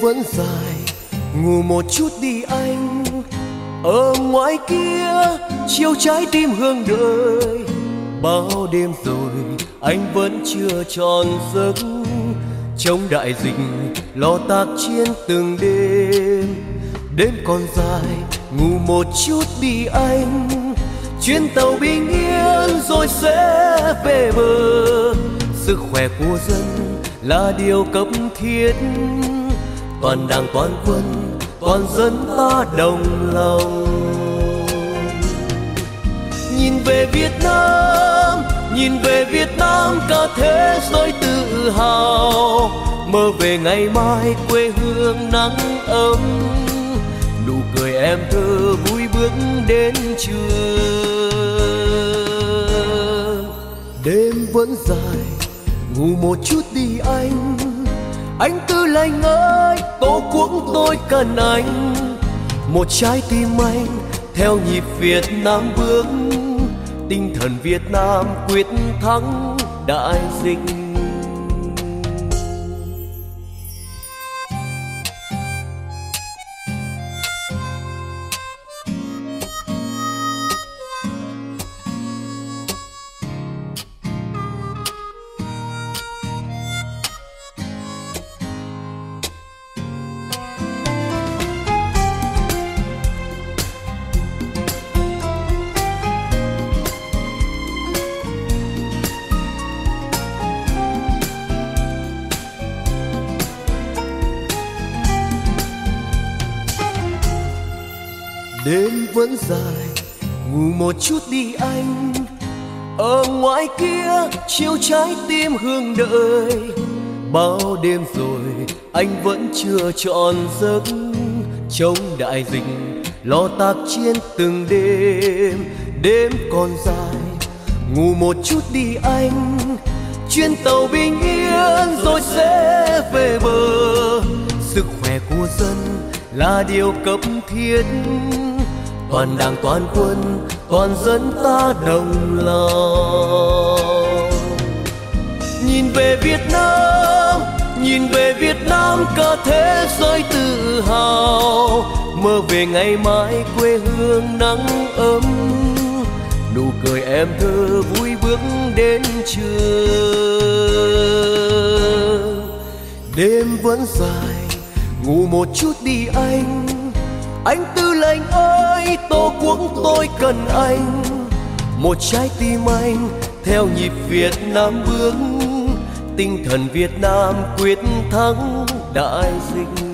vẫn dài ngủ một chút đi anh ở ngoài kia chiều trái tim hương đời bao đêm rồi anh vẫn chưa tròn giấc chống đại dịch lo tạc chiến từng đêm đêm còn dài ngủ một chút đi anh chuyến tàu bình yên rồi sẽ về bờ sức khỏe của dân là điều cấp thiết toàn đảng toàn quân toàn dân ta đồng lòng nhìn về việt nam nhìn về việt nam cả thế giới tự hào mơ về ngày mai quê hương nắng ấm nụ cười em thơ vui bước đến trường. đêm vẫn dài ngủ một chút đi anh anh cứ lanh ơi tổ quốc tôi cần anh một trái tim anh theo nhịp việt nam bước tinh thần việt nam quyết thắng đại dịch đêm vẫn dài ngủ một chút đi anh ở ngoài kia chiều trái tim hương đợi bao đêm rồi anh vẫn chưa chọn giấc trong đại dịch lo tạc chiến từng đêm đêm còn dài ngủ một chút đi anh chuyến tàu bình yên rồi sẽ về bờ sức khỏe của dân là điều cấp thiết toàn đảng toàn quân toàn dân ta đồng lòng nhìn về việt nam nhìn về việt nam cả thế giới tự hào mơ về ngày mai quê hương nắng ấm nụ cười em thơ vui bước đến trường đêm vẫn dài ngủ một chút đi anh anh tư lệnh ơi tổ quốc tôi cần anh một trái tim anh theo nhịp việt nam bước tinh thần việt nam quyết thắng đại dịch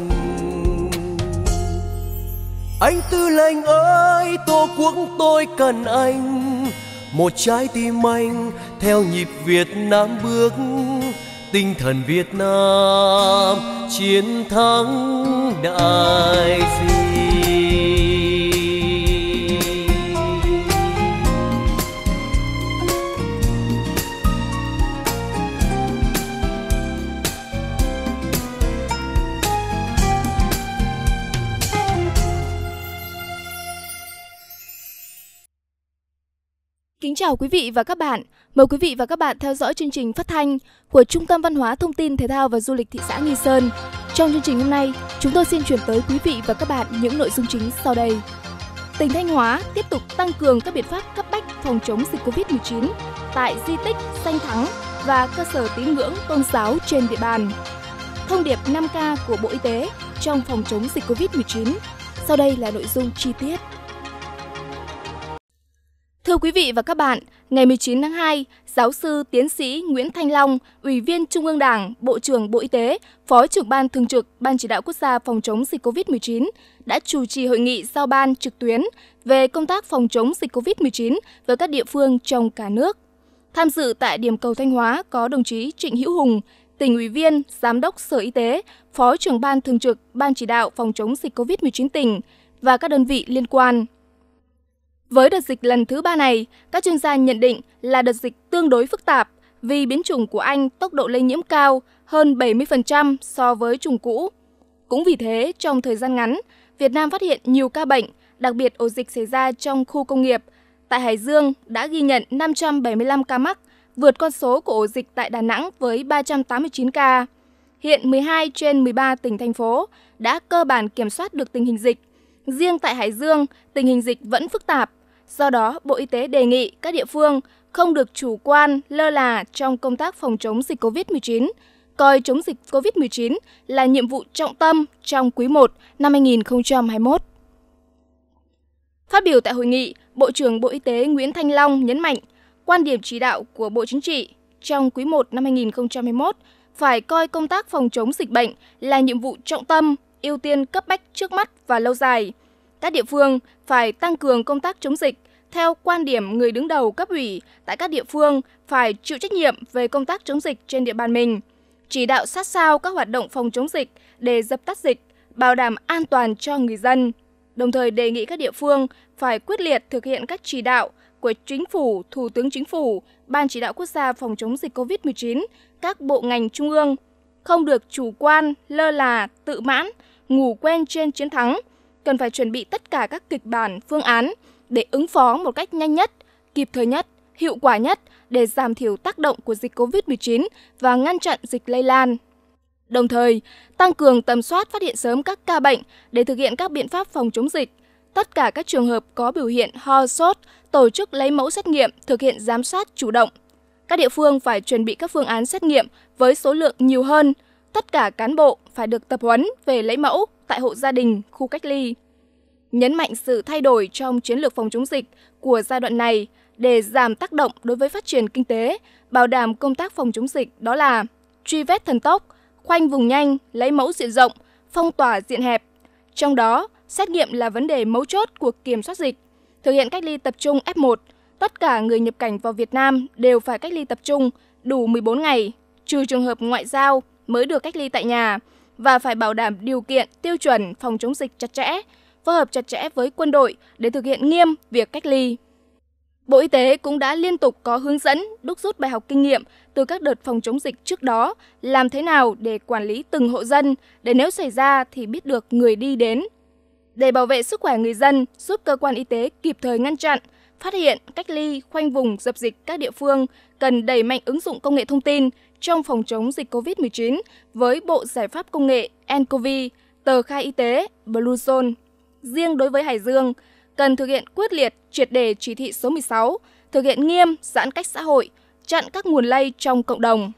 anh tư lệnh ơi tổ quốc tôi cần anh một trái tim anh theo nhịp việt nam bước tinh thần Việt Nam chiến thắng đại dịch Kính chào quý vị và các bạn. Mời quý vị và các bạn theo dõi chương trình phát thanh của Trung tâm Văn hóa Thông tin Thể thao và Du lịch thị xã Nghi Sơn. Trong chương trình hôm nay, chúng tôi xin chuyển tới quý vị và các bạn những nội dung chính sau đây. Tỉnh Thanh Hóa tiếp tục tăng cường các biện pháp cấp bách phòng chống dịch Covid-19 tại di tích Xanh Thắng và cơ sở tín ngưỡng tôn giáo trên địa bàn. Thông điệp 5K của Bộ Y tế trong phòng chống dịch Covid-19. Sau đây là nội dung chi tiết. Thưa quý vị và các bạn, ngày 19 tháng 2, giáo sư tiến sĩ Nguyễn Thanh Long, Ủy viên Trung ương Đảng, Bộ trưởng Bộ Y tế, Phó trưởng ban thường trực Ban chỉ đạo quốc gia phòng chống dịch COVID-19 đã chủ trì hội nghị giao ban trực tuyến về công tác phòng chống dịch COVID-19 với các địa phương trong cả nước. Tham dự tại điểm cầu Thanh Hóa có đồng chí Trịnh Hữu Hùng, tỉnh ủy viên, giám đốc Sở Y tế, Phó trưởng ban thường trực Ban chỉ đạo phòng chống dịch COVID-19 tỉnh và các đơn vị liên quan – với đợt dịch lần thứ ba này, các chuyên gia nhận định là đợt dịch tương đối phức tạp vì biến chủng của Anh tốc độ lây nhiễm cao hơn 70% so với chủng cũ. Cũng vì thế, trong thời gian ngắn, Việt Nam phát hiện nhiều ca bệnh, đặc biệt ổ dịch xảy ra trong khu công nghiệp. Tại Hải Dương đã ghi nhận 575 ca mắc, vượt con số của ổ dịch tại Đà Nẵng với 389 ca. Hiện 12 trên 13 tỉnh thành phố đã cơ bản kiểm soát được tình hình dịch. Riêng tại Hải Dương, tình hình dịch vẫn phức tạp Do đó, Bộ Y tế đề nghị các địa phương không được chủ quan, lơ là trong công tác phòng chống dịch COVID-19, coi chống dịch COVID-19 là nhiệm vụ trọng tâm trong quý 1 năm 2021. Phát biểu tại hội nghị, Bộ trưởng Bộ Y tế Nguyễn Thanh Long nhấn mạnh quan điểm chỉ đạo của Bộ Chính trị trong quý 1 năm 2021 phải coi công tác phòng chống dịch bệnh là nhiệm vụ trọng tâm, ưu tiên cấp bách trước mắt và lâu dài – các địa phương phải tăng cường công tác chống dịch theo quan điểm người đứng đầu cấp ủy tại các địa phương phải chịu trách nhiệm về công tác chống dịch trên địa bàn mình, chỉ đạo sát sao các hoạt động phòng chống dịch để dập tắt dịch, bảo đảm an toàn cho người dân. Đồng thời đề nghị các địa phương phải quyết liệt thực hiện các chỉ đạo của Chính phủ, Thủ tướng Chính phủ, Ban chỉ đạo quốc gia phòng chống dịch COVID-19, các bộ ngành trung ương, không được chủ quan, lơ là, tự mãn, ngủ quen trên chiến thắng – cần phải chuẩn bị tất cả các kịch bản, phương án để ứng phó một cách nhanh nhất, kịp thời nhất, hiệu quả nhất để giảm thiểu tác động của dịch COVID-19 và ngăn chặn dịch lây lan. Đồng thời, tăng cường tầm soát phát hiện sớm các ca bệnh để thực hiện các biện pháp phòng chống dịch. Tất cả các trường hợp có biểu hiện ho, sốt, tổ chức lấy mẫu xét nghiệm, thực hiện giám sát chủ động. Các địa phương phải chuẩn bị các phương án xét nghiệm với số lượng nhiều hơn – tất cả cán bộ phải được tập huấn về lấy mẫu tại hộ gia đình, khu cách ly. Nhấn mạnh sự thay đổi trong chiến lược phòng chống dịch của giai đoạn này để giảm tác động đối với phát triển kinh tế, bảo đảm công tác phòng chống dịch đó là truy vết thần tốc, khoanh vùng nhanh, lấy mẫu diện rộng, phong tỏa diện hẹp. Trong đó, xét nghiệm là vấn đề mấu chốt của kiểm soát dịch. Thực hiện cách ly tập trung F1, tất cả người nhập cảnh vào Việt Nam đều phải cách ly tập trung đủ 14 ngày, trừ trường hợp ngoại giao, mới được cách ly tại nhà và phải bảo đảm điều kiện, tiêu chuẩn phòng chống dịch chặt chẽ, phối hợp chặt chẽ với quân đội để thực hiện nghiêm việc cách ly. Bộ Y tế cũng đã liên tục có hướng dẫn đúc rút bài học kinh nghiệm từ các đợt phòng chống dịch trước đó, làm thế nào để quản lý từng hộ dân để nếu xảy ra thì biết được người đi đến. Để bảo vệ sức khỏe người dân, giúp cơ quan y tế kịp thời ngăn chặn, phát hiện, cách ly, khoanh vùng, dập dịch các địa phương cần đẩy mạnh ứng dụng công nghệ thông tin trong phòng chống dịch COVID-19 với Bộ Giải pháp Công nghệ nCoV, tờ khai y tế Bluezone. Riêng đối với Hải Dương, cần thực hiện quyết liệt triệt đề chỉ thị số 16, thực hiện nghiêm giãn cách xã hội, chặn các nguồn lây trong cộng đồng.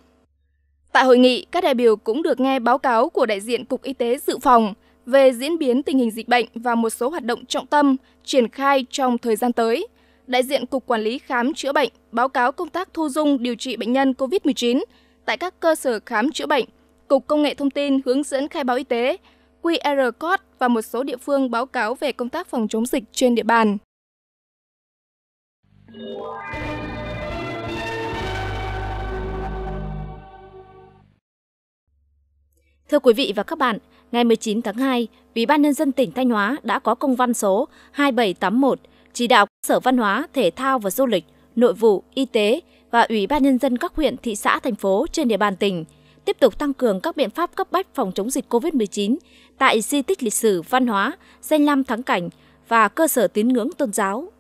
Tại hội nghị, các đại biểu cũng được nghe báo cáo của đại diện Cục Y tế Dự phòng về diễn biến tình hình dịch bệnh và một số hoạt động trọng tâm triển khai trong thời gian tới. Đại diện Cục Quản lý Khám chữa bệnh báo cáo công tác thu dung điều trị bệnh nhân COVID-19 tại các cơ sở khám chữa bệnh, Cục Công nghệ Thông tin hướng dẫn khai báo y tế, QR code và một số địa phương báo cáo về công tác phòng chống dịch trên địa bàn. Thưa quý vị và các bạn, ngày 19 tháng 2, Ủy ban nhân dân tỉnh Thanh Hóa đã có công văn số 2781 chỉ đạo Sở Văn hóa, Thể thao và Du lịch, Nội vụ, Y tế và Ủy ban Nhân dân các huyện, thị xã, thành phố trên địa bàn tỉnh tiếp tục tăng cường các biện pháp cấp bách phòng chống dịch COVID-19 tại di tích lịch sử, văn hóa, danh lam thắng cảnh và cơ sở tín ngưỡng tôn giáo.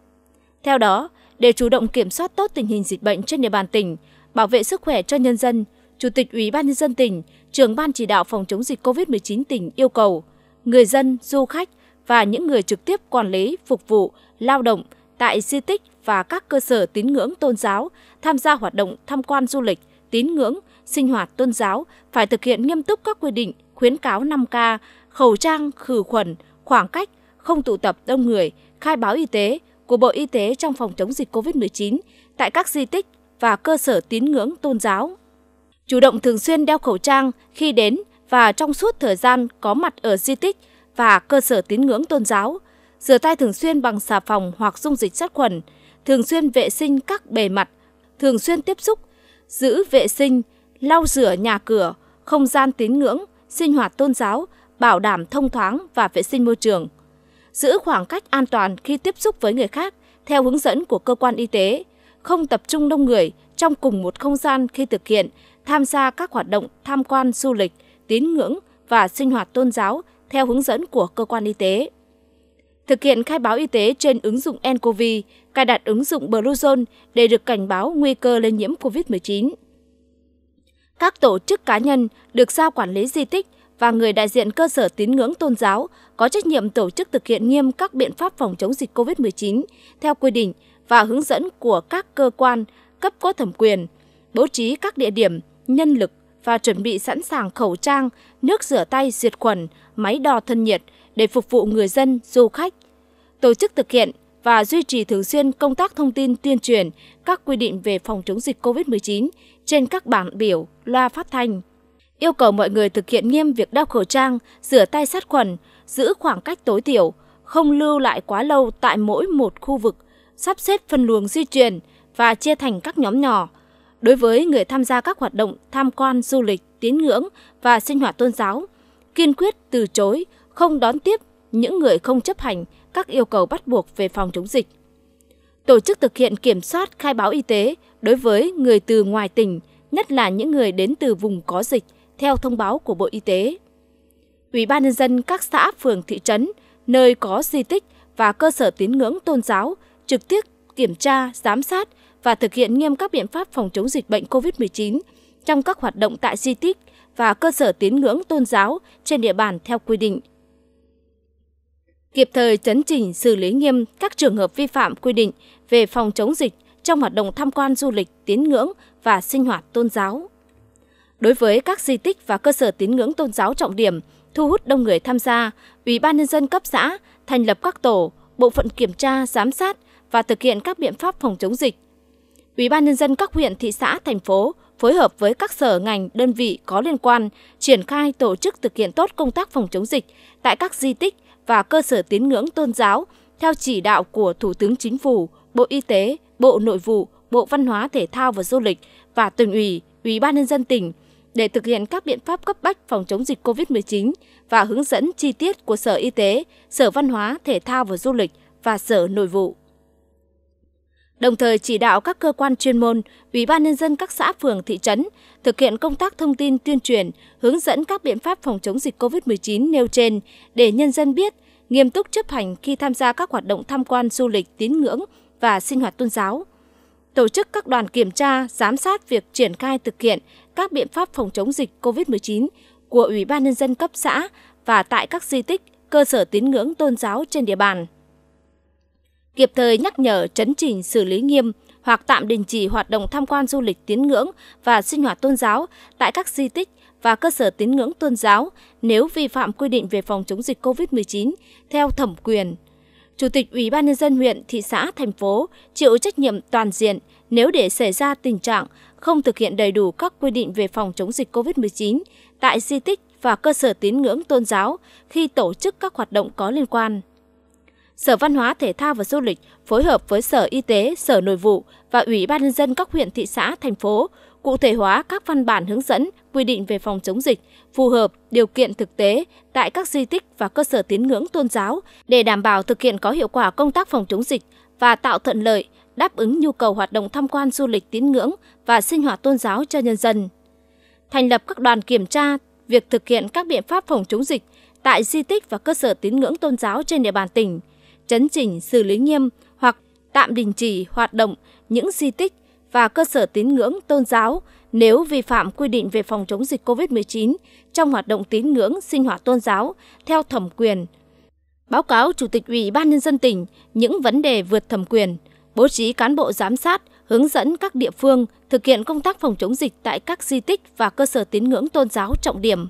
Theo đó, để chủ động kiểm soát tốt tình hình dịch bệnh trên địa bàn tỉnh, bảo vệ sức khỏe cho nhân dân, Chủ tịch Ủy ban nhân dân tỉnh, trưởng ban chỉ đạo phòng chống dịch COVID-19 tỉnh yêu cầu người dân, du khách và những người trực tiếp quản lý, phục vụ, lao động tại di tích và các cơ sở tín ngưỡng tôn giáo tham gia hoạt động tham quan du lịch, tín ngưỡng, sinh hoạt tôn giáo phải thực hiện nghiêm túc các quy định khuyến cáo 5K, khẩu trang, khử khuẩn, khoảng cách, không tụ tập đông người, khai báo y tế của Bộ Y tế trong phòng chống dịch COVID-19 tại các di tích và cơ sở tín ngưỡng tôn giáo. Chủ động thường xuyên đeo khẩu trang khi đến và trong suốt thời gian có mặt ở di tích và cơ sở tín ngưỡng tôn giáo, rửa tay thường xuyên bằng xà phòng hoặc dung dịch sát khuẩn, thường xuyên vệ sinh các bề mặt, thường xuyên tiếp xúc, giữ vệ sinh, lau rửa nhà cửa, không gian tín ngưỡng, sinh hoạt tôn giáo, bảo đảm thông thoáng và vệ sinh môi trường. Giữ khoảng cách an toàn khi tiếp xúc với người khác theo hướng dẫn của cơ quan y tế, không tập trung đông người trong cùng một không gian khi thực hiện, tham gia các hoạt động tham quan du lịch, tín ngưỡng và sinh hoạt tôn giáo theo hướng dẫn của cơ quan y tế thực hiện khai báo y tế trên ứng dụng nCoV, cài đặt ứng dụng Bluezone để được cảnh báo nguy cơ lây nhiễm COVID-19. Các tổ chức cá nhân được giao quản lý di tích và người đại diện cơ sở tín ngưỡng tôn giáo có trách nhiệm tổ chức thực hiện nghiêm các biện pháp phòng chống dịch COVID-19 theo quy định và hướng dẫn của các cơ quan cấp có thẩm quyền, bố trí các địa điểm, nhân lực và chuẩn bị sẵn sàng khẩu trang, nước rửa tay diệt khuẩn, máy đo thân nhiệt – để phục vụ người dân, du khách. Tổ chức thực hiện và duy trì thường xuyên công tác thông tin tuyên truyền các quy định về phòng chống dịch COVID-19 trên các bảng biểu, loa phát thanh. Yêu cầu mọi người thực hiện nghiêm việc đeo khẩu trang, rửa tay sát khuẩn, giữ khoảng cách tối thiểu, không lưu lại quá lâu tại mỗi một khu vực, sắp xếp phân luồng di chuyển và chia thành các nhóm nhỏ. Đối với người tham gia các hoạt động tham quan du lịch, tín ngưỡng và sinh hoạt tôn giáo, kiên quyết từ chối không đón tiếp những người không chấp hành các yêu cầu bắt buộc về phòng chống dịch. Tổ chức thực hiện kiểm soát khai báo y tế đối với người từ ngoài tỉnh, nhất là những người đến từ vùng có dịch theo thông báo của Bộ Y tế. Ủy ban nhân dân các xã, phường, thị trấn nơi có di tích và cơ sở tín ngưỡng tôn giáo trực tiếp kiểm tra, giám sát và thực hiện nghiêm các biện pháp phòng chống dịch bệnh COVID-19 trong các hoạt động tại di tích và cơ sở tín ngưỡng tôn giáo trên địa bàn theo quy định kịp thời chấn chỉnh xử lý nghiêm các trường hợp vi phạm quy định về phòng chống dịch trong hoạt động tham quan du lịch, tín ngưỡng và sinh hoạt tôn giáo. Đối với các di tích và cơ sở tín ngưỡng tôn giáo trọng điểm thu hút đông người tham gia, Ủy ban nhân dân cấp xã thành lập các tổ, bộ phận kiểm tra, giám sát và thực hiện các biện pháp phòng chống dịch. Ủy ban nhân dân các huyện, thị xã, thành phố phối hợp với các sở ngành, đơn vị có liên quan triển khai tổ chức thực hiện tốt công tác phòng chống dịch tại các di tích, và cơ sở tín ngưỡng tôn giáo theo chỉ đạo của Thủ tướng Chính phủ, Bộ Y tế, Bộ Nội vụ, Bộ Văn hóa Thể thao và Du lịch và tỉnh ủy, Ủy ban nhân dân tỉnh để thực hiện các biện pháp cấp bách phòng chống dịch COVID-19 và hướng dẫn chi tiết của Sở Y tế, Sở Văn hóa, Thể thao và Du lịch và Sở Nội vụ đồng thời chỉ đạo các cơ quan chuyên môn, Ủy ban nhân dân các xã phường thị trấn thực hiện công tác thông tin tuyên truyền, hướng dẫn các biện pháp phòng chống dịch COVID-19 nêu trên để nhân dân biết, nghiêm túc chấp hành khi tham gia các hoạt động tham quan du lịch tín ngưỡng và sinh hoạt tôn giáo. Tổ chức các đoàn kiểm tra, giám sát việc triển khai thực hiện các biện pháp phòng chống dịch COVID-19 của Ủy ban nhân dân cấp xã và tại các di tích, cơ sở tín ngưỡng tôn giáo trên địa bàn kịp thời nhắc nhở chấn chỉnh xử lý nghiêm hoặc tạm đình chỉ hoạt động tham quan du lịch tín ngưỡng và sinh hoạt tôn giáo tại các di tích và cơ sở tín ngưỡng tôn giáo nếu vi phạm quy định về phòng chống dịch COVID-19 theo thẩm quyền. Chủ tịch Ủy ban nhân dân huyện, thị xã, thành phố chịu trách nhiệm toàn diện nếu để xảy ra tình trạng không thực hiện đầy đủ các quy định về phòng chống dịch COVID-19 tại di tích và cơ sở tín ngưỡng tôn giáo khi tổ chức các hoạt động có liên quan. Sở Văn hóa, Thể thao và Du lịch phối hợp với Sở Y tế, Sở Nội vụ và Ủy ban nhân dân các huyện, thị xã, thành phố cụ thể hóa các văn bản hướng dẫn quy định về phòng chống dịch phù hợp điều kiện thực tế tại các di tích và cơ sở tín ngưỡng tôn giáo để đảm bảo thực hiện có hiệu quả công tác phòng chống dịch và tạo thuận lợi đáp ứng nhu cầu hoạt động tham quan du lịch tín ngưỡng và sinh hoạt tôn giáo cho nhân dân. Thành lập các đoàn kiểm tra việc thực hiện các biện pháp phòng chống dịch tại di tích và cơ sở tín ngưỡng tôn giáo trên địa bàn tỉnh – chấn chỉnh xử lý nghiêm hoặc tạm đình chỉ hoạt động những di tích và cơ sở tín ngưỡng tôn giáo nếu vi phạm quy định về phòng chống dịch COVID-19 trong hoạt động tín ngưỡng sinh hoạt tôn giáo theo thẩm quyền. Báo cáo Chủ tịch Ủy ban Nhân dân tỉnh những vấn đề vượt thẩm quyền, bố trí cán bộ giám sát, hướng dẫn các địa phương thực hiện công tác phòng chống dịch tại các di tích và cơ sở tín ngưỡng tôn giáo trọng điểm.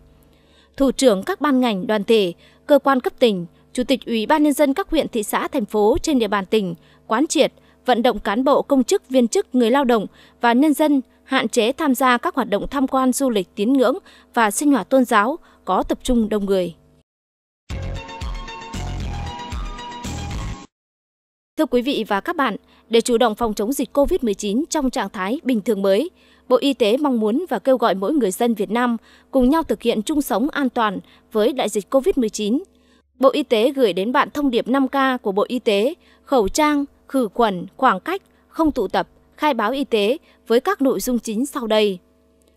Thủ trưởng các ban ngành đoàn thể, cơ quan cấp tỉnh – Chủ tịch Ủy ban Nhân dân các huyện, thị xã, thành phố trên địa bàn tỉnh quán triệt, vận động cán bộ, công chức, viên chức, người lao động và nhân dân hạn chế tham gia các hoạt động tham quan du lịch tín ngưỡng và sinh hoạt tôn giáo có tập trung đông người. Thưa quý vị và các bạn, để chủ động phòng chống dịch COVID-19 trong trạng thái bình thường mới, Bộ Y tế mong muốn và kêu gọi mỗi người dân Việt Nam cùng nhau thực hiện chung sống an toàn với đại dịch COVID-19 Bộ Y tế gửi đến bạn thông điệp 5K của Bộ Y tế, khẩu trang, khử khuẩn, khoảng cách, không tụ tập, khai báo y tế với các nội dung chính sau đây.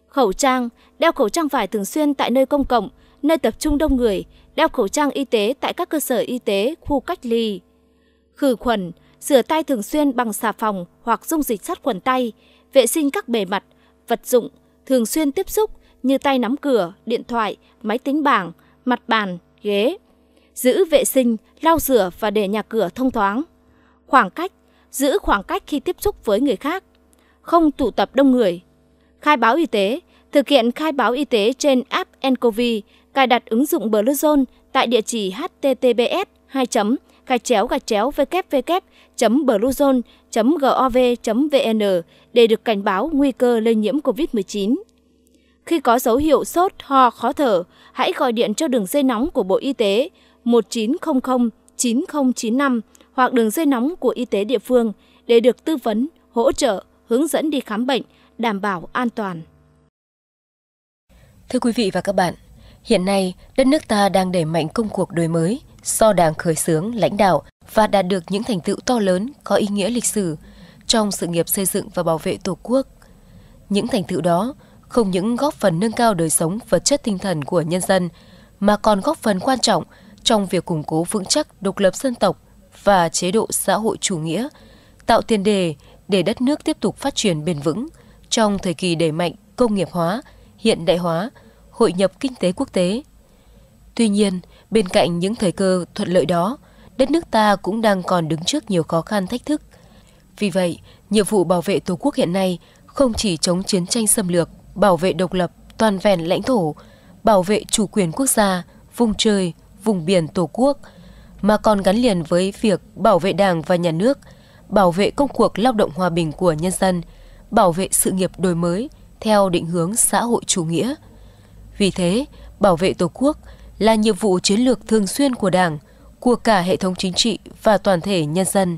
Khẩu trang, đeo khẩu trang vải thường xuyên tại nơi công cộng, nơi tập trung đông người, đeo khẩu trang y tế tại các cơ sở y tế, khu cách ly. Khử khuẩn, rửa tay thường xuyên bằng xà phòng hoặc dung dịch sát khuẩn tay, vệ sinh các bề mặt, vật dụng, thường xuyên tiếp xúc như tay nắm cửa, điện thoại, máy tính bảng, mặt bàn, ghế, giữ vệ sinh, lau rửa và để nhà cửa thông thoáng. Khoảng cách, giữ khoảng cách khi tiếp xúc với người khác. Không tụ tập đông người. Khai báo y tế, thực hiện khai báo y tế trên app nCoV, cài đặt ứng dụng Bluezone tại địa chỉ https 2 gạch chéo gạch chéo www.bluezone.gov.vn để được cảnh báo nguy cơ lây nhiễm COVID-19. Khi có dấu hiệu sốt, ho, khó thở, hãy gọi điện cho đường dây nóng của Bộ Y tế 1900 9095 hoặc đường dây nóng của y tế địa phương để được tư vấn, hỗ trợ, hướng dẫn đi khám bệnh, đảm bảo an toàn. Thưa quý vị và các bạn, hiện nay đất nước ta đang đẩy mạnh công cuộc đổi mới do Đảng khởi xướng, lãnh đạo và đạt được những thành tựu to lớn có ý nghĩa lịch sử trong sự nghiệp xây dựng và bảo vệ Tổ quốc. Những thành tựu đó không những góp phần nâng cao đời sống vật chất tinh thần của nhân dân mà còn góp phần quan trọng – trong việc củng cố vững chắc độc lập dân tộc và chế độ xã hội chủ nghĩa, tạo tiền đề để đất nước tiếp tục phát triển bền vững trong thời kỳ đẩy mạnh công nghiệp hóa, hiện đại hóa, hội nhập kinh tế quốc tế. Tuy nhiên, bên cạnh những thời cơ thuận lợi đó, đất nước ta cũng đang còn đứng trước nhiều khó khăn thách thức. Vì vậy, nhiệm vụ bảo vệ Tổ quốc hiện nay không chỉ chống chiến tranh xâm lược, bảo vệ độc lập toàn vẹn lãnh thổ, bảo vệ chủ quyền quốc gia, vùng trời, vùng biển Tổ quốc, mà còn gắn liền với việc bảo vệ Đảng và Nhà nước, bảo vệ công cuộc lao động hòa bình của nhân dân, bảo vệ sự nghiệp đổi mới theo định hướng xã hội chủ nghĩa. Vì thế, bảo vệ Tổ quốc là nhiệm vụ chiến lược thường xuyên của Đảng, của cả hệ thống chính trị và toàn thể nhân dân.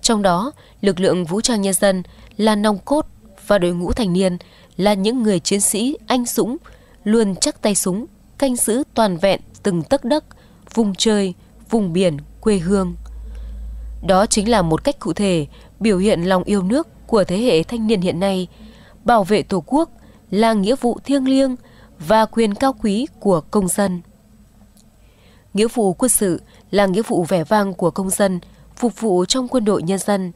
Trong đó, lực lượng vũ trang nhân dân là nòng cốt và đội ngũ thanh niên là những người chiến sĩ anh dũng, luôn chắc tay súng canh giữ toàn vẹn từng tấc đất, vùng trời, vùng biển, quê hương. Đó chính là một cách cụ thể biểu hiện lòng yêu nước của thế hệ thanh niên hiện nay. Bảo vệ Tổ quốc là nghĩa vụ thiêng liêng và quyền cao quý của công dân. Nghĩa vụ quân sự là nghĩa vụ vẻ vang của công dân, phục vụ trong quân đội nhân dân.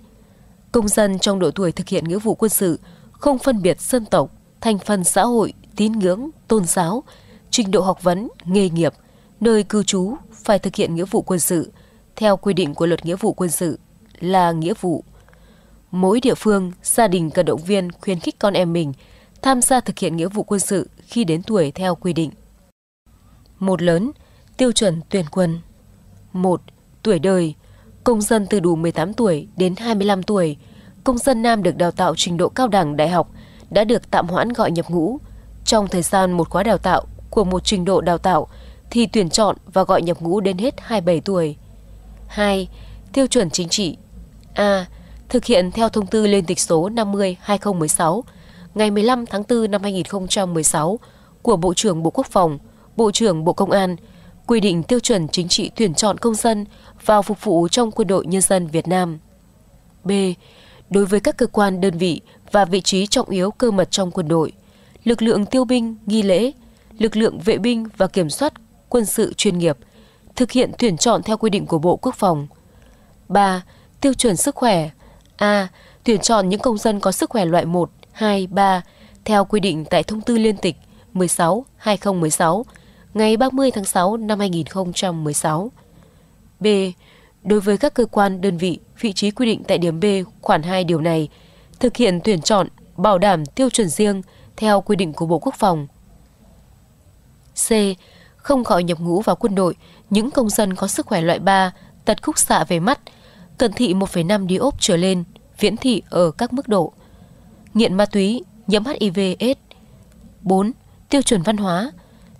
Công dân trong độ tuổi thực hiện nghĩa vụ quân sự không phân biệt dân tộc, thành phần xã hội, tín ngưỡng, tôn giáo – trình độ học vấn, nghề nghiệp, nơi cư trú phải thực hiện nghĩa vụ quân sự theo quy định của luật nghĩa vụ quân sự là nghĩa vụ. Mỗi địa phương, gia đình cần động viên khuyến khích con em mình tham gia thực hiện nghĩa vụ quân sự khi đến tuổi theo quy định. Một lớn, tiêu chuẩn tuyển quân. một Tuổi đời, công dân từ đủ 18 tuổi đến 25 tuổi, công dân nam được đào tạo trình độ cao đẳng đại học đã được tạm hoãn gọi nhập ngũ trong thời gian một khóa đào tạo của một trình độ đào tạo thì tuyển chọn và gọi nhập ngũ đến hết 27 tuổi. 2. Tiêu chuẩn chính trị A. Thực hiện theo thông tư liên tịch số 50-2016 ngày 15 tháng 4 năm 2016 của Bộ trưởng Bộ Quốc phòng, Bộ trưởng Bộ Công an quy định tiêu chuẩn chính trị tuyển chọn công dân vào phục vụ trong quân đội nhân dân Việt Nam. B. Đối với các cơ quan đơn vị và vị trí trọng yếu cơ mật trong quân đội, lực lượng tiêu binh, nghi lễ – lực lượng vệ binh và kiểm soát quân sự chuyên nghiệp, thực hiện tuyển chọn theo quy định của Bộ Quốc phòng. 3. Tiêu chuẩn sức khỏe A. Tuyển chọn những công dân có sức khỏe loại 1, 2, 3 theo quy định tại Thông tư Liên tịch 16-2016 ngày 30 tháng 6 năm 2016. B. Đối với các cơ quan, đơn vị, vị trí quy định tại điểm B khoản 2 điều này, thực hiện tuyển chọn, bảo đảm tiêu chuẩn riêng theo quy định của Bộ Quốc phòng. C. Không gọi nhập ngũ vào quân đội, những công dân có sức khỏe loại 3, tật khúc xạ về mắt, cận thị 1,5 ốp trở lên, viễn thị ở các mức độ. Nghiện ma túy, nhiễm HIV AIDS. 4. Tiêu chuẩn văn hóa.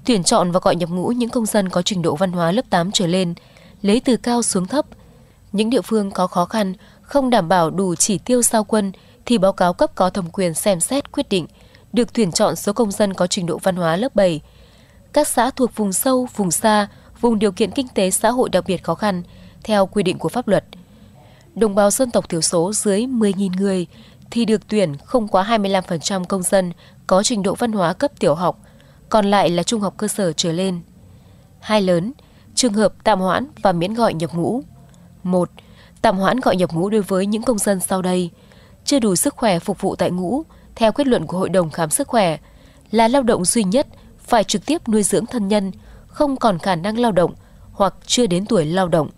Tuyển chọn và gọi nhập ngũ những công dân có trình độ văn hóa lớp 8 trở lên, lấy từ cao xuống thấp. Những địa phương có khó khăn, không đảm bảo đủ chỉ tiêu sao quân thì báo cáo cấp có thẩm quyền xem xét quyết định được tuyển chọn số công dân có trình độ văn hóa lớp 7 các xã thuộc vùng sâu, vùng xa, vùng điều kiện kinh tế xã hội đặc biệt khó khăn theo quy định của pháp luật. Đồng bào dân tộc thiểu số dưới 10.000 người thì được tuyển không quá 25% công dân có trình độ văn hóa cấp tiểu học, còn lại là trung học cơ sở trở lên. Hai lớn, trường hợp tạm hoãn và miễn gọi nhập ngũ. một Tạm hoãn gọi nhập ngũ đối với những công dân sau đây chưa đủ sức khỏe phục vụ tại ngũ theo kết luận của Hội đồng khám sức khỏe là lao động duy nhất – phải trực tiếp nuôi dưỡng thân nhân, không còn khả năng lao động hoặc chưa đến tuổi lao động.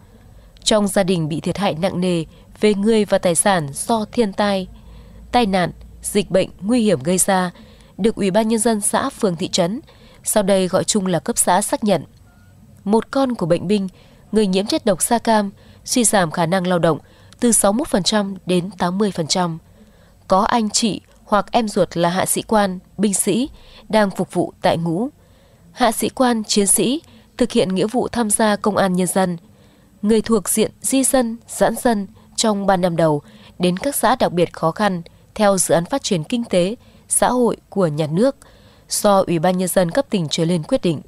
Trong gia đình bị thiệt hại nặng nề về người và tài sản do thiên tai, tai nạn, dịch bệnh nguy hiểm gây ra, được Ủy ban Nhân dân xã phường thị trấn, sau đây gọi chung là cấp xã xác nhận. Một con của bệnh binh, người nhiễm chất độc da cam, suy giảm khả năng lao động từ 61% đến 80%. Có anh chị hoặc em ruột là hạ sĩ quan, binh sĩ, đang phục vụ tại ngũ. Hạ sĩ quan, chiến sĩ thực hiện nghĩa vụ tham gia công an nhân dân. Người thuộc diện di dân, giãn dân trong 3 năm đầu đến các xã đặc biệt khó khăn theo dự án phát triển kinh tế, xã hội của nhà nước do Ủy ban Nhân dân cấp tỉnh trở lên quyết định.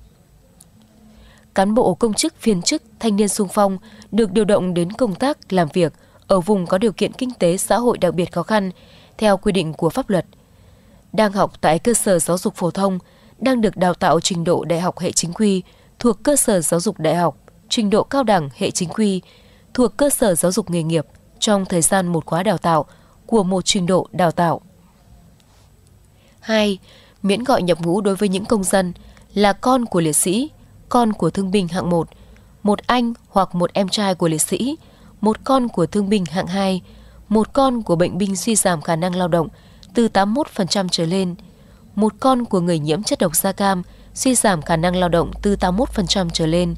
Cán bộ công chức viên chức thanh niên sung phong được điều động đến công tác làm việc ở vùng có điều kiện kinh tế xã hội đặc biệt khó khăn theo quy định của pháp luật – đang học tại cơ sở giáo dục phổ thông, đang được đào tạo trình độ đại học hệ chính quy thuộc cơ sở giáo dục đại học, trình độ cao đẳng hệ chính quy thuộc cơ sở giáo dục nghề nghiệp trong thời gian một khóa đào tạo của một trình độ đào tạo. 2. Miễn gọi nhập ngũ đối với những công dân là con của liệt sĩ, con của thương binh hạng 1, một anh hoặc một em trai của liệt sĩ, một con của thương binh hạng 2, một con của bệnh binh suy giảm khả năng lao động – từ 81% trở lên. Một con của người nhiễm chất độc da cam suy giảm khả năng lao động từ 81% trở lên.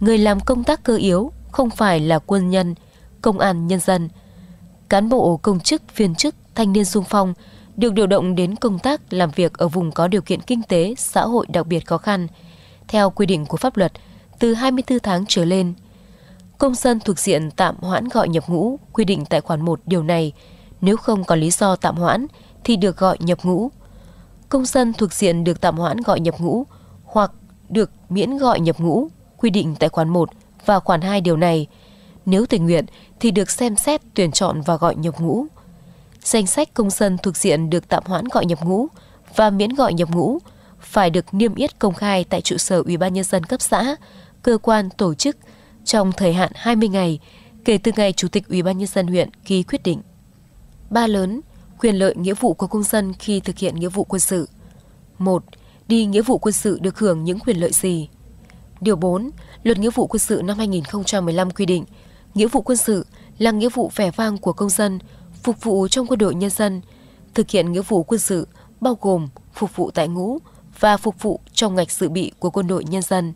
Người làm công tác cơ yếu không phải là quân nhân, công an nhân dân. Cán bộ công chức, viên chức, thanh niên sung phong được điều động đến công tác làm việc ở vùng có điều kiện kinh tế, xã hội đặc biệt khó khăn. Theo quy định của pháp luật, từ 24 tháng trở lên. Công dân thuộc diện tạm hoãn gọi nhập ngũ quy định tại khoản 1 điều này nếu không có lý do tạm hoãn thì được gọi nhập ngũ. Công dân thuộc diện được tạm hoãn gọi nhập ngũ hoặc được miễn gọi nhập ngũ quy định tại khoản 1 và khoản 2 điều này. Nếu tình nguyện thì được xem xét tuyển chọn và gọi nhập ngũ. Danh sách công dân thuộc diện được tạm hoãn gọi nhập ngũ và miễn gọi nhập ngũ phải được niêm yết công khai tại trụ sở Ủy ban nhân dân cấp xã, cơ quan tổ chức trong thời hạn 20 ngày kể từ ngày Chủ tịch Ủy ban nhân dân huyện ký quyết định. Ba lớn, quyền lợi nghĩa vụ của công dân khi thực hiện nghĩa vụ quân sự. 1. Đi nghĩa vụ quân sự được hưởng những quyền lợi gì? Điều 4, Luật Nghĩa vụ quân sự năm 2015 quy định, nghĩa vụ quân sự là nghĩa vụ vẻ vang của công dân, phục vụ trong quân đội nhân dân. Thực hiện nghĩa vụ quân sự bao gồm phục vụ tại ngũ và phục vụ trong ngạch dự bị của quân đội nhân dân.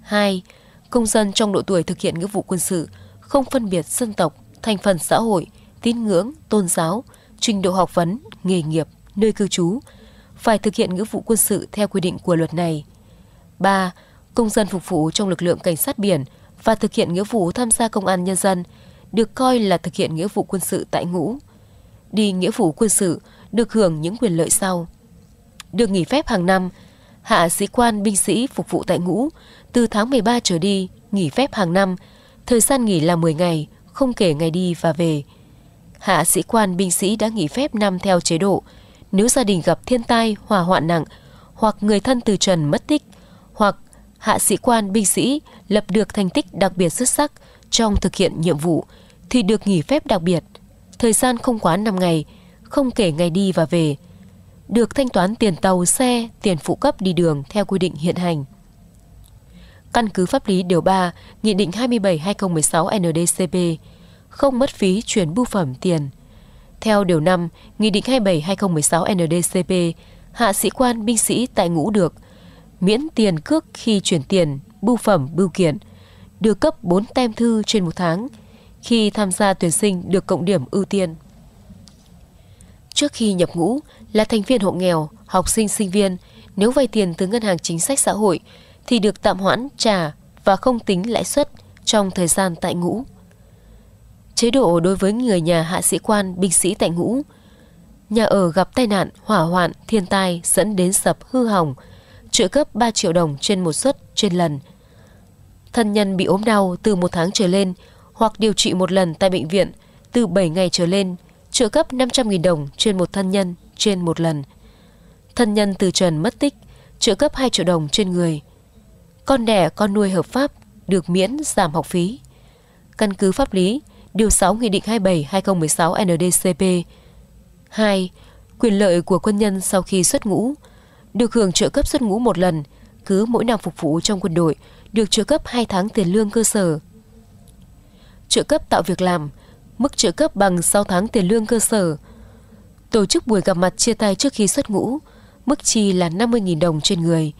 2. Công dân trong độ tuổi thực hiện nghĩa vụ quân sự không phân biệt dân tộc, thành phần xã hội – tín ngưỡng, tôn giáo, trình độ học vấn, nghề nghiệp, nơi cư trú, phải thực hiện nghĩa vụ quân sự theo quy định của luật này. 3. Công dân phục vụ trong lực lượng cảnh sát biển và thực hiện nghĩa vụ tham gia công an nhân dân được coi là thực hiện nghĩa vụ quân sự tại ngũ. Đi nghĩa vụ quân sự được hưởng những quyền lợi sau. Được nghỉ phép hàng năm, hạ sĩ quan binh sĩ phục vụ tại ngũ từ tháng 13 trở đi, nghỉ phép hàng năm, thời gian nghỉ là 10 ngày, không kể ngày đi và về hạ sĩ quan binh sĩ đã nghỉ phép năm theo chế độ. Nếu gia đình gặp thiên tai, hỏa hoạn nặng, hoặc người thân từ trần mất tích, hoặc hạ sĩ quan binh sĩ lập được thành tích đặc biệt xuất sắc trong thực hiện nhiệm vụ thì được nghỉ phép đặc biệt, thời gian không quá 5 ngày, không kể ngày đi và về. Được thanh toán tiền tàu, xe, tiền phụ cấp đi đường theo quy định hiện hành. Căn cứ pháp lý điều 3, Nghị định 27-2016 NDCP không mất phí chuyển bưu phẩm tiền. Theo điều 5, Nghị định 27-2016 NDCP, hạ sĩ quan binh sĩ tại ngũ được miễn tiền cước khi chuyển tiền, bưu phẩm, bưu kiện, được cấp 4 tem thư trên một tháng khi tham gia tuyển sinh được cộng điểm ưu tiên. Trước khi nhập ngũ, là thành viên hộ nghèo, học sinh sinh viên, nếu vay tiền từ ngân hàng chính sách xã hội thì được tạm hoãn trả và không tính lãi suất trong thời gian tại ngũ chế độ đối với người nhà hạ sĩ quan, binh sĩ tại ngũ. Nhà ở gặp tai nạn, hỏa hoạn, thiên tai dẫn đến sập hư hỏng, trợ cấp 3 triệu đồng trên một suất trên lần. Thân nhân bị ốm đau từ một tháng trở lên hoặc điều trị một lần tại bệnh viện từ 7 ngày trở lên, trợ cấp 500.000 đồng trên một thân nhân trên một lần. Thân nhân từ trần mất tích, trợ cấp 2 triệu đồng trên người. Con đẻ con nuôi hợp pháp được miễn giảm học phí. Căn cứ pháp lý, Điều 6 Nghị định 27-2016 NDCP 2. Quyền lợi của quân nhân sau khi xuất ngũ Được hưởng trợ cấp xuất ngũ một lần, cứ mỗi năm phục vụ trong quân đội, được trợ cấp 2 tháng tiền lương cơ sở. Trợ cấp tạo việc làm, mức trợ cấp bằng 6 tháng tiền lương cơ sở. Tổ chức buổi gặp mặt chia tay trước khi xuất ngũ, mức chi là 50.000 đồng trên người,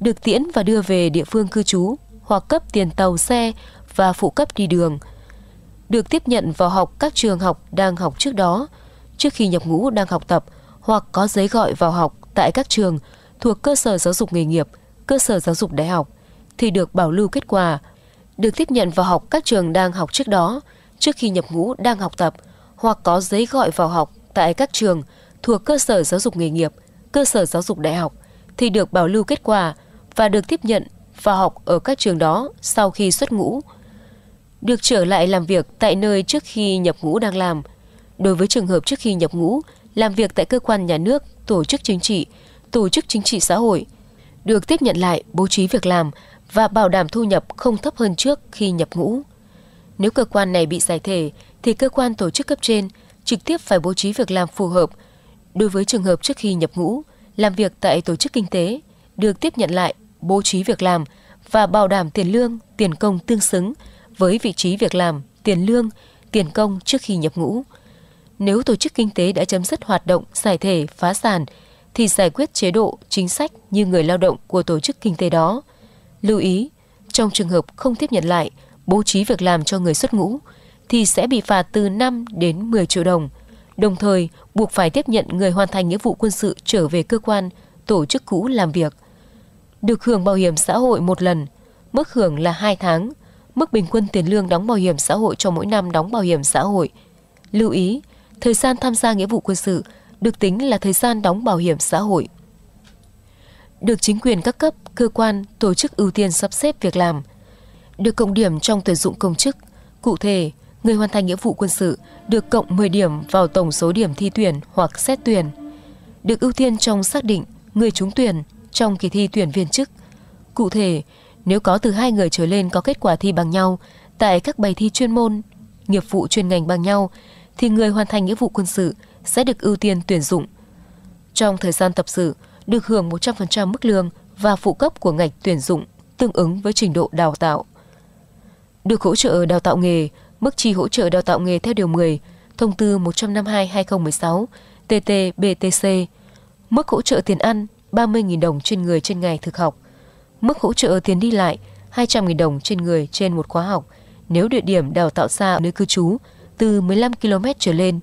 được tiễn và đưa về địa phương cư trú hoặc cấp tiền tàu xe và phụ cấp đi đường – được tiếp nhận vào học các trường học đang học trước đó, trước khi nhập ngũ đang học tập hoặc có giấy gọi vào học tại các trường thuộc cơ sở giáo dục nghề nghiệp, cơ sở giáo dục đại học thì được bảo lưu kết quả, được tiếp nhận vào học các trường đang học trước đó, trước khi nhập ngũ đang học tập hoặc có giấy gọi vào học tại các trường thuộc cơ sở giáo dục nghề nghiệp, cơ sở giáo dục đại học thì được bảo lưu kết quả và được tiếp nhận vào học ở các trường đó sau khi xuất ngũ được trở lại làm việc tại nơi trước khi nhập ngũ đang làm. Đối với trường hợp trước khi nhập ngũ, làm việc tại cơ quan nhà nước, tổ chức chính trị, tổ chức chính trị xã hội, được tiếp nhận lại bố trí việc làm và bảo đảm thu nhập không thấp hơn trước khi nhập ngũ. Nếu cơ quan này bị giải thể thì cơ quan tổ chức cấp trên trực tiếp phải bố trí việc làm phù hợp. Đối với trường hợp trước khi nhập ngũ, làm việc tại tổ chức kinh tế, được tiếp nhận lại, bố trí việc làm và bảo đảm tiền lương, tiền công tương xứng – với vị trí việc làm, tiền lương, tiền công trước khi nhập ngũ. Nếu tổ chức kinh tế đã chấm dứt hoạt động, giải thể, phá sản, thì giải quyết chế độ, chính sách như người lao động của tổ chức kinh tế đó. Lưu ý, trong trường hợp không tiếp nhận lại, bố trí việc làm cho người xuất ngũ, thì sẽ bị phạt từ 5 đến 10 triệu đồng, đồng thời buộc phải tiếp nhận người hoàn thành nghĩa vụ quân sự trở về cơ quan, tổ chức cũ làm việc. Được hưởng bảo hiểm xã hội một lần, mức hưởng là 2 tháng – mức bình quân tiền lương đóng bảo hiểm xã hội cho mỗi năm đóng bảo hiểm xã hội. Lưu ý, thời gian tham gia nghĩa vụ quân sự được tính là thời gian đóng bảo hiểm xã hội. Được chính quyền các cấp, cơ quan, tổ chức ưu tiên sắp xếp việc làm. Được cộng điểm trong tuyển dụng công chức. Cụ thể, người hoàn thành nghĩa vụ quân sự được cộng 10 điểm vào tổng số điểm thi tuyển hoặc xét tuyển. Được ưu tiên trong xác định người trúng tuyển trong kỳ thi tuyển viên chức. Cụ thể, nếu có từ hai người trở lên có kết quả thi bằng nhau tại các bài thi chuyên môn, nghiệp vụ chuyên ngành bằng nhau thì người hoàn thành nghĩa vụ quân sự sẽ được ưu tiên tuyển dụng. Trong thời gian tập sự, được hưởng 100% mức lương và phụ cấp của ngạch tuyển dụng tương ứng với trình độ đào tạo. Được hỗ trợ đào tạo nghề, mức chi hỗ trợ đào tạo nghề theo điều 10, thông tư 152/2016 TT-BTC, mức hỗ trợ tiền ăn 30.000 đồng trên người trên ngày thực học, Mức hỗ trợ tiền đi lại 200.000 đồng trên người trên một khóa học nếu địa điểm đào tạo xa nơi cư trú từ 15 km trở lên.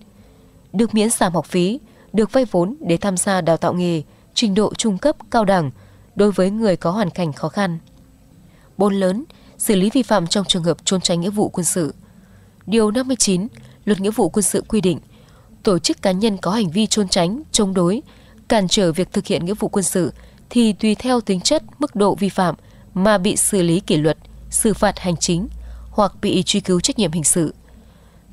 Được miễn giảm học phí, được vay vốn để tham gia đào tạo nghề, trình độ trung cấp cao đẳng đối với người có hoàn cảnh khó khăn. Bốn lớn, xử lý vi phạm trong trường hợp trốn tránh nghĩa vụ quân sự. Điều 59, Luật Nghĩa vụ quân sự quy định, tổ chức cá nhân có hành vi trốn tránh, chống đối, cản trở việc thực hiện nghĩa vụ quân sự thì tùy theo tính chất, mức độ vi phạm mà bị xử lý kỷ luật, xử phạt hành chính hoặc bị truy cứu trách nhiệm hình sự.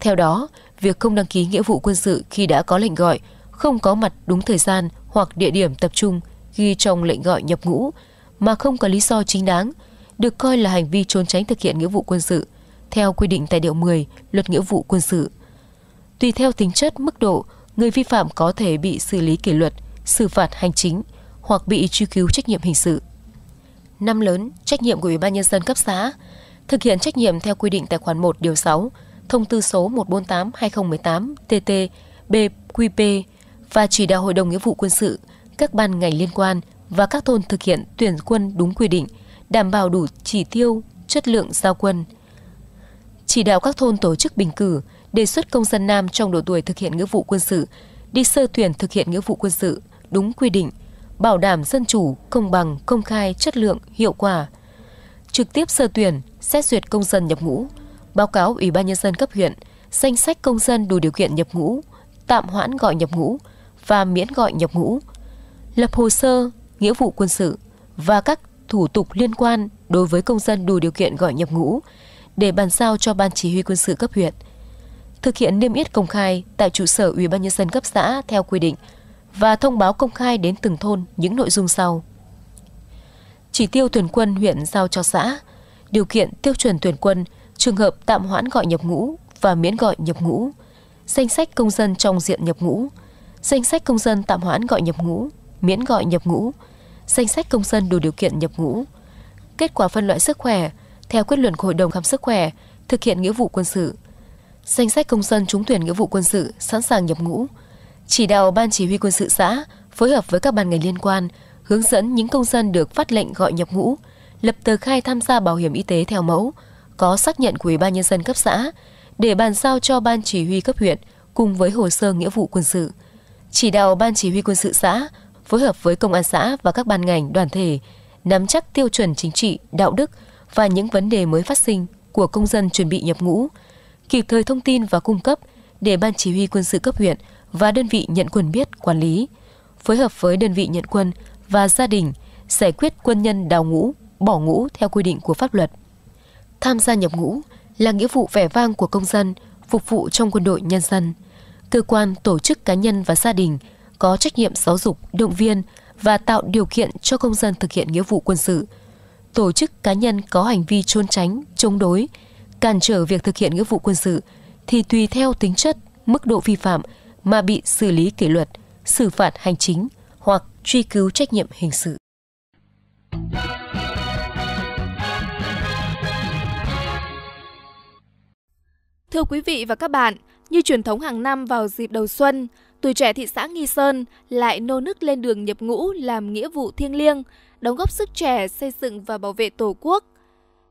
Theo đó, việc không đăng ký nghĩa vụ quân sự khi đã có lệnh gọi, không có mặt đúng thời gian hoặc địa điểm tập trung ghi trong lệnh gọi nhập ngũ mà không có lý do chính đáng, được coi là hành vi trốn tránh thực hiện nghĩa vụ quân sự theo quy định tại điều 10 Luật nghĩa vụ quân sự. Tùy theo tính chất, mức độ, người vi phạm có thể bị xử lý kỷ luật, xử phạt hành chính – hoặc bị truy cứu trách nhiệm hình sự. Năm lớn, trách nhiệm của Ủy ban nhân dân cấp xã thực hiện trách nhiệm theo quy định tại khoản 1 điều 6, thông tư số 148/2018 TT BQP và chỉ đạo Hội đồng Nghĩa vụ quân sự, các ban ngành liên quan và các thôn thực hiện tuyển quân đúng quy định, đảm bảo đủ chỉ tiêu, chất lượng giao quân. Chỉ đạo các thôn tổ chức bình cử, đề xuất công dân nam trong độ tuổi thực hiện nghĩa vụ quân sự đi sơ tuyển thực hiện nghĩa vụ quân sự đúng quy định bảo đảm dân chủ, công bằng, công khai, chất lượng, hiệu quả. Trực tiếp sơ tuyển, xét duyệt công dân nhập ngũ, báo cáo Ủy ban nhân dân cấp huyện, danh sách công dân đủ điều kiện nhập ngũ, tạm hoãn gọi nhập ngũ và miễn gọi nhập ngũ, lập hồ sơ, nghĩa vụ quân sự và các thủ tục liên quan đối với công dân đủ điều kiện gọi nhập ngũ để bàn giao cho ban chỉ huy quân sự cấp huyện. Thực hiện niêm yết công khai tại trụ sở Ủy ban nhân dân cấp xã theo quy định và thông báo công khai đến từng thôn những nội dung sau. Chỉ tiêu tuyển quân huyện giao cho xã, điều kiện tiêu chuẩn tuyển quân, trường hợp tạm hoãn gọi nhập ngũ và miễn gọi nhập ngũ, danh sách công dân trong diện nhập ngũ, danh sách công dân tạm hoãn gọi nhập ngũ, miễn gọi nhập ngũ, danh sách công dân đủ điều kiện nhập ngũ, kết quả phân loại sức khỏe theo quyết luận của Hội đồng khám sức khỏe thực hiện nghĩa vụ quân sự, danh sách công dân trúng tuyển nghĩa vụ quân sự sẵn sàng nhập ngũ, chỉ đạo Ban Chỉ huy quân sự xã phối hợp với các ban ngành liên quan hướng dẫn những công dân được phát lệnh gọi nhập ngũ, lập tờ khai tham gia bảo hiểm y tế theo mẫu, có xác nhận của Ủy ban Nhân dân cấp xã để bàn giao cho Ban Chỉ huy cấp huyện cùng với hồ sơ nghĩa vụ quân sự. Chỉ đạo Ban Chỉ huy quân sự xã phối hợp với Công an xã và các ban ngành đoàn thể nắm chắc tiêu chuẩn chính trị, đạo đức và những vấn đề mới phát sinh của công dân chuẩn bị nhập ngũ, kịp thời thông tin và cung cấp để Ban Chỉ huy quân sự cấp huyện và đơn vị nhận quân biết quản lý, phối hợp với đơn vị nhận quân và gia đình giải quyết quân nhân đào ngũ, bỏ ngũ theo quy định của pháp luật. Tham gia nhập ngũ là nghĩa vụ vẻ vang của công dân phục vụ trong quân đội nhân dân. Cơ quan, tổ chức cá nhân và gia đình có trách nhiệm giáo dục, động viên và tạo điều kiện cho công dân thực hiện nghĩa vụ quân sự. Tổ chức cá nhân có hành vi trốn tránh, chống đối, cản trở việc thực hiện nghĩa vụ quân sự thì tùy theo tính chất, mức độ vi phạm mà bị xử lý kỷ luật, xử phạt hành chính hoặc truy cứu trách nhiệm hình sự. Thưa quý vị và các bạn, như truyền thống hàng năm vào dịp đầu xuân, tuổi trẻ thị xã Nghi Sơn lại nô nức lên đường nhập ngũ làm nghĩa vụ thiêng liêng, đóng góp sức trẻ xây dựng và bảo vệ Tổ quốc.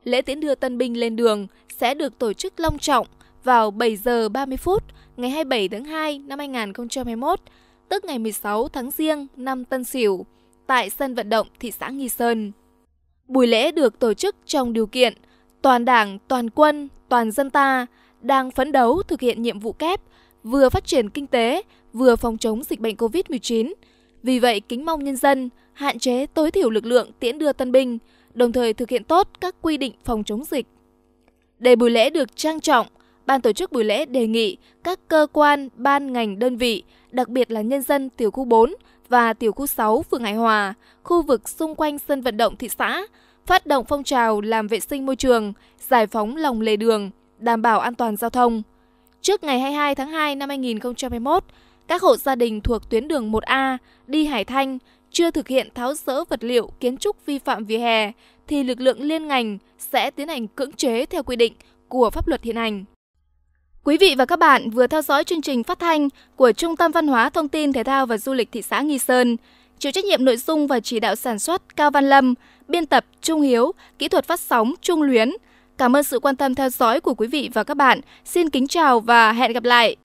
Lễ tiễn đưa tân binh lên đường sẽ được tổ chức long trọng vào 7 giờ 30 phút ngày 27 tháng 2 năm 2021, tức ngày 16 tháng Giêng năm Tân Sửu, tại sân vận động thị xã Nghi Sơn. Buổi lễ được tổ chức trong điều kiện toàn đảng, toàn quân, toàn dân ta đang phấn đấu thực hiện nhiệm vụ kép vừa phát triển kinh tế, vừa phòng chống dịch bệnh COVID-19. Vì vậy, kính mong nhân dân hạn chế tối thiểu lực lượng tiễn đưa tân binh, đồng thời thực hiện tốt các quy định phòng chống dịch. Để buổi lễ được trang trọng, Ban tổ chức buổi lễ đề nghị các cơ quan, ban ngành đơn vị, đặc biệt là nhân dân tiểu khu 4 và tiểu khu 6 phường Hải Hòa, khu vực xung quanh sân vận động thị xã, phát động phong trào làm vệ sinh môi trường, giải phóng lòng lề đường, đảm bảo an toàn giao thông. Trước ngày 22 tháng 2 năm 2021, các hộ gia đình thuộc tuyến đường 1A đi Hải Thanh chưa thực hiện tháo rỡ vật liệu kiến trúc vi phạm vỉa hè thì lực lượng liên ngành sẽ tiến hành cưỡng chế theo quy định của pháp luật hiện hành. Quý vị và các bạn vừa theo dõi chương trình phát thanh của Trung tâm Văn hóa Thông tin Thể thao và Du lịch thị xã Nghi Sơn. Chịu trách nhiệm nội dung và chỉ đạo sản xuất Cao Văn Lâm, biên tập Trung Hiếu, kỹ thuật phát sóng Trung Luyến. Cảm ơn sự quan tâm theo dõi của quý vị và các bạn. Xin kính chào và hẹn gặp lại.